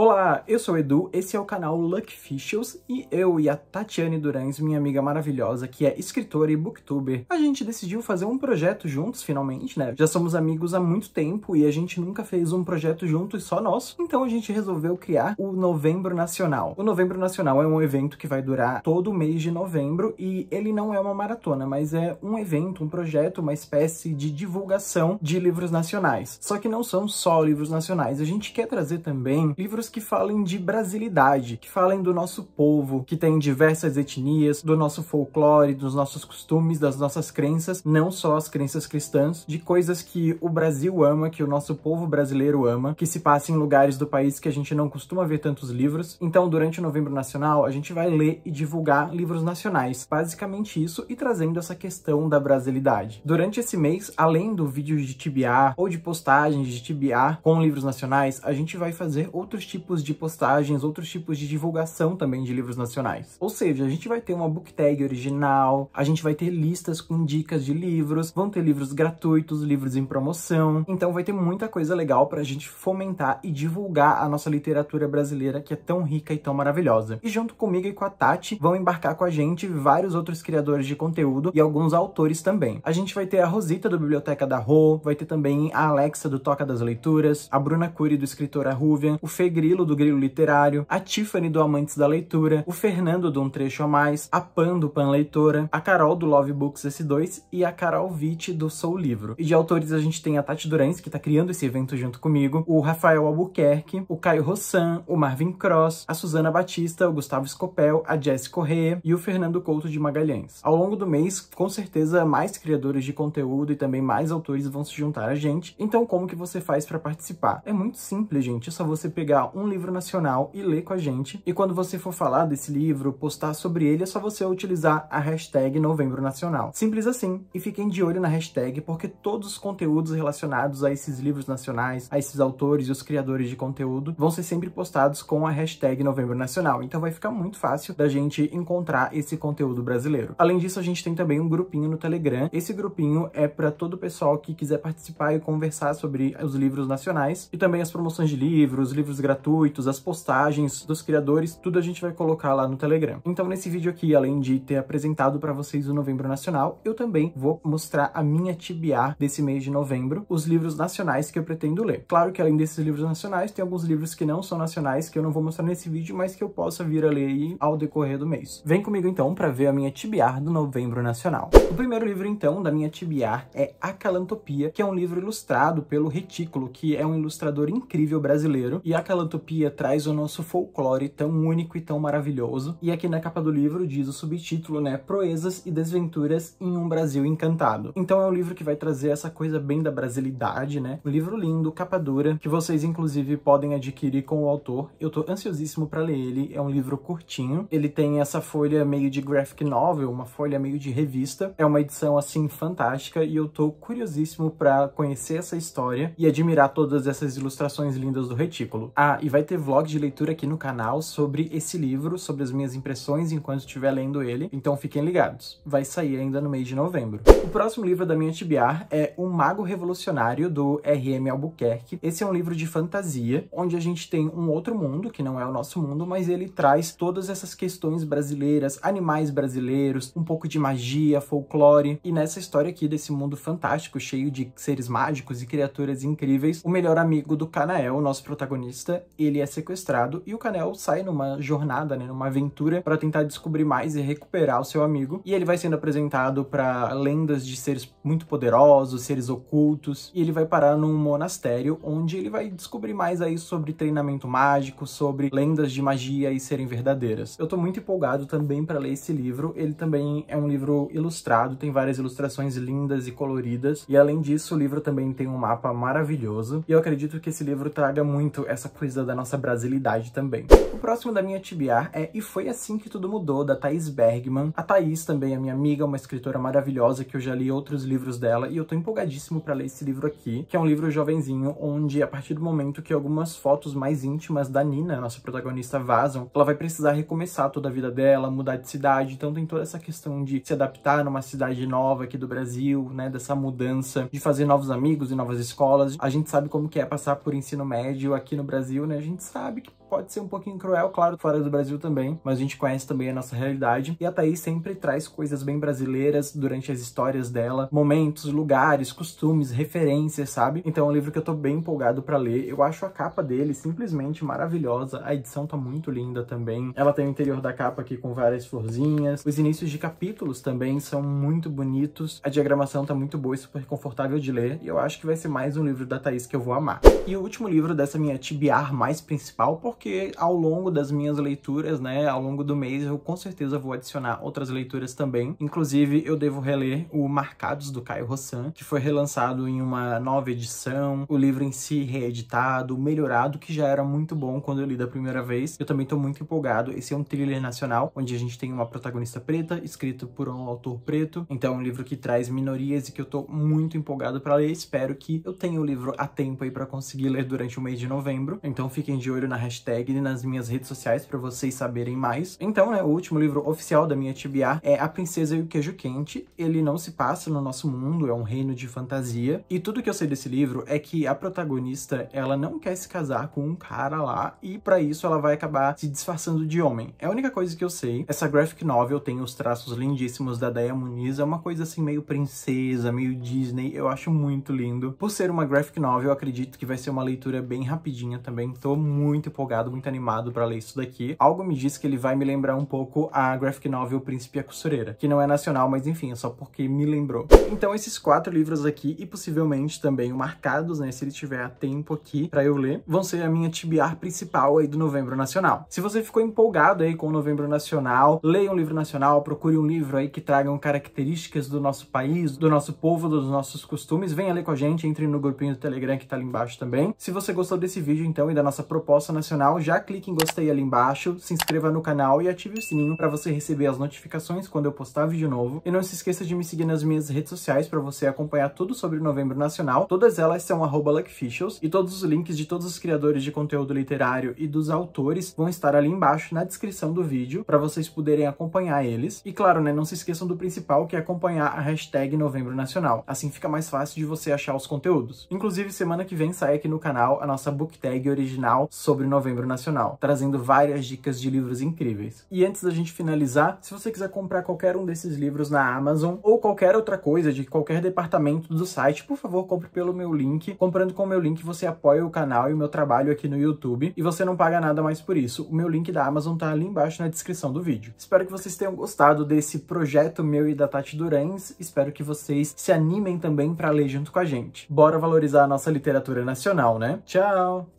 Olá, eu sou o Edu, esse é o canal Luck Fishels e eu e a Tatiane Durães, minha amiga maravilhosa, que é escritora e booktuber, a gente decidiu fazer um projeto juntos finalmente, né? Já somos amigos há muito tempo e a gente nunca fez um projeto juntos só nosso, então a gente resolveu criar o Novembro Nacional. O Novembro Nacional é um evento que vai durar todo o mês de novembro e ele não é uma maratona, mas é um evento, um projeto, uma espécie de divulgação de livros nacionais. Só que não são só livros nacionais, a gente quer trazer também livros que falem de brasilidade, que falem do nosso povo, que tem diversas etnias, do nosso folclore, dos nossos costumes, das nossas crenças, não só as crenças cristãs, de coisas que o Brasil ama, que o nosso povo brasileiro ama, que se passa em lugares do país que a gente não costuma ver tantos livros. Então, durante o Novembro Nacional, a gente vai ler e divulgar livros nacionais, basicamente isso, e trazendo essa questão da brasilidade. Durante esse mês, além do vídeo de TBA ou de postagens de TBA com livros nacionais, a gente vai fazer outros tipos tipos de postagens, outros tipos de divulgação também de livros nacionais. Ou seja, a gente vai ter uma book tag original, a gente vai ter listas com dicas de livros, vão ter livros gratuitos, livros em promoção. Então vai ter muita coisa legal para a gente fomentar e divulgar a nossa literatura brasileira que é tão rica e tão maravilhosa. E junto comigo e com a Tati vão embarcar com a gente vários outros criadores de conteúdo e alguns autores também. A gente vai ter a Rosita do Biblioteca da Rô, vai ter também a Alexa do Toca das Leituras, a Bruna Cury do Escritora Ruvian, o Fê Grilo, do Grilo Literário, a Tiffany, do Amantes da Leitura, o Fernando, do Um Trecho a Mais, a Pan, do Pan Leitora, a Carol, do Love Books S2 e a Carol Witt, do Sou Livro. E de autores a gente tem a Tati Durans, que tá criando esse evento junto comigo, o Rafael Albuquerque, o Caio Rossan, o Marvin Cross, a Suzana Batista, o Gustavo Escopel, a Jess Correia e o Fernando Couto de Magalhães. Ao longo do mês, com certeza, mais criadores de conteúdo e também mais autores vão se juntar a gente. Então, como que você faz para participar? É muito simples, gente. É só você pegar um livro nacional e ler com a gente. E quando você for falar desse livro, postar sobre ele, é só você utilizar a hashtag Novembro Nacional. Simples assim. E fiquem de olho na hashtag, porque todos os conteúdos relacionados a esses livros nacionais, a esses autores e os criadores de conteúdo, vão ser sempre postados com a hashtag Novembro Nacional. Então vai ficar muito fácil da gente encontrar esse conteúdo brasileiro. Além disso, a gente tem também um grupinho no Telegram. Esse grupinho é para todo o pessoal que quiser participar e conversar sobre os livros nacionais e também as promoções de livros, livros gratuitos gratuitos, as postagens dos criadores, tudo a gente vai colocar lá no Telegram. Então nesse vídeo aqui, além de ter apresentado para vocês o Novembro Nacional, eu também vou mostrar a minha TBA desse mês de novembro, os livros nacionais que eu pretendo ler. Claro que além desses livros nacionais, tem alguns livros que não são nacionais que eu não vou mostrar nesse vídeo, mas que eu possa vir a ler aí ao decorrer do mês. Vem comigo então para ver a minha TBR do Novembro Nacional. O primeiro livro então da minha TBR é A Calantopia, que é um livro ilustrado pelo Retículo, que é um ilustrador incrível brasileiro, e Acalantopia Fantopia traz o nosso folclore tão único e tão maravilhoso. E aqui na capa do livro diz o subtítulo, né, Proezas e Desventuras em um Brasil Encantado. Então é um livro que vai trazer essa coisa bem da brasilidade, né? Um livro lindo, capa dura, que vocês inclusive podem adquirir com o autor. Eu tô ansiosíssimo para ler ele, é um livro curtinho. Ele tem essa folha meio de graphic novel, uma folha meio de revista. É uma edição assim fantástica e eu tô curiosíssimo para conhecer essa história e admirar todas essas ilustrações lindas do retículo. Ah, e vai ter vlog de leitura aqui no canal sobre esse livro, sobre as minhas impressões enquanto estiver lendo ele, então fiquem ligados. Vai sair ainda no mês de novembro. O próximo livro da minha TBR é O Mago Revolucionário, do R.M. Albuquerque. Esse é um livro de fantasia, onde a gente tem um outro mundo, que não é o nosso mundo, mas ele traz todas essas questões brasileiras, animais brasileiros, um pouco de magia, folclore, e nessa história aqui desse mundo fantástico, cheio de seres mágicos e criaturas incríveis, o melhor amigo do Canael, o nosso protagonista, ele é sequestrado e o Canel sai numa jornada, né, numa aventura para tentar descobrir mais e recuperar o seu amigo. E ele vai sendo apresentado para lendas de seres muito poderosos, seres ocultos, e ele vai parar num monastério onde ele vai descobrir mais aí sobre treinamento mágico, sobre lendas de magia e serem verdadeiras. Eu tô muito empolgado também para ler esse livro. Ele também é um livro ilustrado, tem várias ilustrações lindas e coloridas, e além disso, o livro também tem um mapa maravilhoso. E eu acredito que esse livro traga muito essa coisa coisa da nossa brasilidade também. O próximo da minha TBR é E Foi Assim Que Tudo Mudou, da Thaís Bergman. A Thaís também é minha amiga, uma escritora maravilhosa que eu já li outros livros dela e eu tô empolgadíssimo para ler esse livro aqui, que é um livro jovenzinho onde a partir do momento que algumas fotos mais íntimas da Nina, nossa protagonista, vazam, ela vai precisar recomeçar toda a vida dela, mudar de cidade, então tem toda essa questão de se adaptar numa cidade nova aqui do Brasil, né, dessa mudança, de fazer novos amigos e novas escolas. A gente sabe como que é passar por ensino médio aqui no Brasil, né? A gente sabe que pode ser um pouquinho cruel, claro, fora do Brasil também, mas a gente conhece também a nossa realidade. E a Thaís sempre traz coisas bem brasileiras durante as histórias dela, momentos, lugares, costumes, referências, sabe? Então é um livro que eu tô bem empolgado para ler. Eu acho a capa dele simplesmente maravilhosa, a edição tá muito linda também. Ela tem o interior da capa aqui com várias florzinhas. Os inícios de capítulos também são muito bonitos. A diagramação tá muito boa e super confortável de ler, e eu acho que vai ser mais um livro da Thaís que eu vou amar. E o último livro dessa minha tibiar pilar mais principal, porque ao longo das minhas leituras, né, ao longo do mês, eu com certeza vou adicionar outras leituras também. Inclusive, eu devo reler o Marcados do Caio Rossan, que foi relançado em uma nova edição, o livro em si reeditado, melhorado, que já era muito bom quando eu li da primeira vez. Eu também estou muito empolgado. Esse é um thriller nacional, onde a gente tem uma protagonista preta, escrito por um autor preto. Então, é um livro que traz minorias e que eu estou muito empolgado para ler. Espero que eu tenha o livro a tempo aí para conseguir ler durante o mês de novembro. Então, então fiquem de olho na hashtag e nas minhas redes sociais para vocês saberem mais. Então, né, o último livro oficial da minha TBA é A Princesa e o Queijo Quente. Ele não se passa no nosso mundo, é um reino de fantasia. E tudo que eu sei desse livro é que a protagonista, ela não quer se casar com um cara lá e para isso ela vai acabar se disfarçando de homem. É a única coisa que eu sei. Essa graphic novel tem os traços lindíssimos da Daya Muniz, é uma coisa assim meio princesa, meio Disney. Eu acho muito lindo. Por ser uma graphic novel, eu acredito que vai ser uma leitura bem rapidinha também também tô muito empolgado, muito animado para ler isso daqui. Algo me diz que ele vai me lembrar um pouco a graphic novel Príncipe e a Costureira, que não é nacional, mas enfim, é só porque me lembrou. Então esses quatro livros aqui, e possivelmente também o Marcados, né, se ele tiver a tempo aqui para eu ler, vão ser a minha tibiar principal aí do Novembro Nacional. Se você ficou empolgado aí com o Novembro Nacional, leia um livro nacional, procure um livro aí que tragam características do nosso país, do nosso povo, dos nossos costumes, venha ler com a gente, entre no grupinho do Telegram que tá ali embaixo também. Se você gostou desse vídeo, então, e da nossa proposta nacional, já clique em gostei ali embaixo, se inscreva no canal e ative o sininho para você receber as notificações quando eu postar vídeo novo. E não se esqueça de me seguir nas minhas redes sociais para você acompanhar tudo sobre o Novembro Nacional. Todas elas são @luckficials e todos os links de todos os criadores de conteúdo literário e dos autores vão estar ali embaixo na descrição do vídeo para vocês poderem acompanhar eles. E claro, né, não se esqueçam do principal que é acompanhar a hashtag Novembro Nacional. Assim fica mais fácil de você achar os conteúdos. Inclusive, semana que vem sai aqui no canal a nossa book tag original original sobre Novembro Nacional, trazendo várias dicas de livros incríveis. E antes da gente finalizar, se você quiser comprar qualquer um desses livros na Amazon ou qualquer outra coisa de qualquer departamento do site, por favor, compre pelo meu link. Comprando com o meu link, você apoia o canal e o meu trabalho aqui no YouTube e você não paga nada mais por isso. O meu link da Amazon tá ali embaixo na descrição do vídeo. Espero que vocês tenham gostado desse projeto meu e da Tati Durães. Espero que vocês se animem também para ler junto com a gente. Bora valorizar a nossa literatura nacional, né? Tchau!